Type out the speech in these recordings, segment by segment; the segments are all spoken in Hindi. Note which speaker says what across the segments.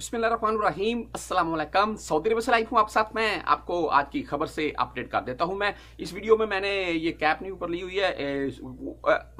Speaker 1: अस्सलाम सऊदी अरब से लाइफ हूँ आप साथ में आपको आज की खबर से अपडेट कर देता हूँ मैं इस वीडियो में मैंने ये कैप नहीं ऊपर ली हुई है ए,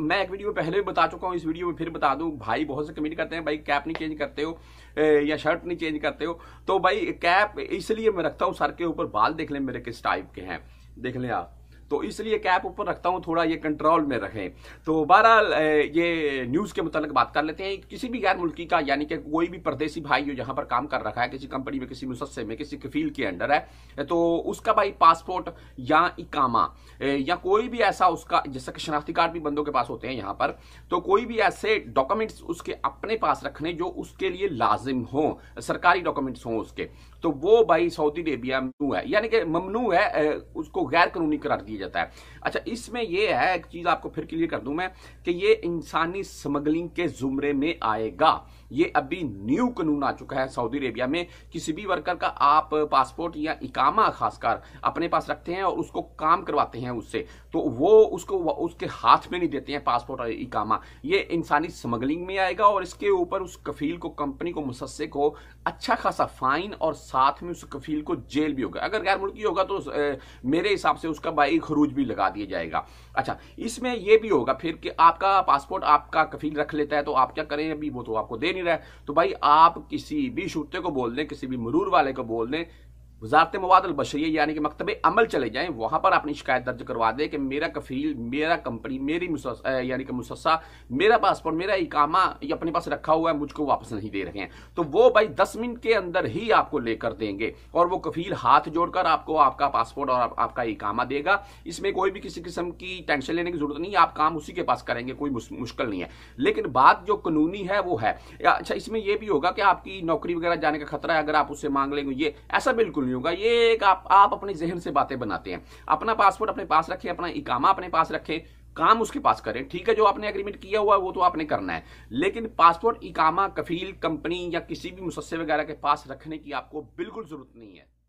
Speaker 1: मैं एक वीडियो पहले भी बता चुका हूँ इस वीडियो में फिर बता दूँ भाई बहुत से कमेंट करते हैं भाई कैप नहीं चेंज करते हो ए, या शर्ट नहीं चेंज करते हो तो भाई कैप इसलिए मैं रखता हूँ सर के ऊपर बाल देख लें मेरे किस टाइप के हैं देख लें आप तो इसलिए कैप ऊपर रखता हूँ थोड़ा ये कंट्रोल में रखें तो बहरहाल ये न्यूज़ के मुतल बात कर लेते हैं किसी भी गैर मुल्की का यानी कि कोई भी परदेसी भाई जो यहाँ पर काम कर रखा है किसी कंपनी में किसी मुसस्से में किसी कफील के अंडर है तो उसका भाई पासपोर्ट या इकामा या कोई भी ऐसा उसका जैसा कि शनाख्ती कार्ड भी बंदों के पास होते हैं यहाँ पर तो कोई भी ऐसे डॉक्यूमेंट्स उसके अपने पास रखने जो उसके लिए लाजिम हों सरकारी डॉक्यूमेंट्स हों उसके तो वो भाई सऊदी अरेबिया ममनू है यानी कि ममनू है उसको गैर कानूनी करार दिया किया जाता है अच्छा इसमें यह है एक चीज़ आपको फिर क्लियर कर दू मैं कि ये इंसानी स्मगलिंग के जुमरे में आएगा ये अभी न्यू कानून आ चुका है सऊदी अरेबिया में किसी भी वर्कर का आप पासपोर्ट या इकामा खासकर अपने पास रखते हैं और उसको काम करवाते हैं उससे तो वो उसको उसके हाथ में नहीं देते हैं पासपोर्ट और इकामा ये इंसानी स्मगलिंग में आएगा और इसके ऊपर उस कफील को कंपनी को मुसस्से को अच्छा खासा फाइन और साथ में उस कफील को जेल भी होगा अगर गैर मुल्की होगा तो मेरे हिसाब से उसका भाई खरूज भी लगा दिया जाएगा अच्छा इसमें यह भी होगा फिर कि आपका पासपोर्ट आपका कफील रख लेता है तो आप क्या करें अभी वो तो आपको दे नहीं रहा है तो भाई आप किसी भी शूते को बोल दें किसी भी मरूर वाले को बोल दें वजारत मवाद बशरी यानी कि मकतब अमल चले जाएं वहाँ पर अपनी शिकायत दर्ज करवा दें कि मेरा कफील मेरा कंपनी मेरी यानी कि मुसस्सा मेरा पासपोर्ट मेरा इकामा ये अपने पास रखा हुआ है मुझको वापस नहीं दे रहे हैं तो वो भाई दस मिनट के अंदर ही आपको लेकर देंगे और वो कफील हाथ जोड़कर आपको आपका पासपोर्ट और आप, आपका इकामा देगा इसमें कोई भी किसी किस्म की टेंशन लेने की जरूरत नहीं है आप काम उसी के पास करेंगे कोई मुश्किल नहीं है लेकिन बात जो कानूनी है वो है अच्छा इसमें यह भी होगा कि आपकी नौकरी वगैरह जाने का खतरा है अगर आप उससे मांग लेंगे ये ऐसा बिल्कुल नहीं होगा ये एक आप, आप अपने जहन से बातें बनाते हैं अपना पासपोर्ट अपने पास रखें अपना इकामा अपने पास रखें काम उसके पास करें ठीक है जो आपने एग्रीमेंट किया हुआ है वो तो आपने करना है लेकिन पासपोर्ट इकामा कफील कंपनी या किसी भी मुसस्से वगैरह के पास रखने की आपको बिल्कुल जरूरत नहीं है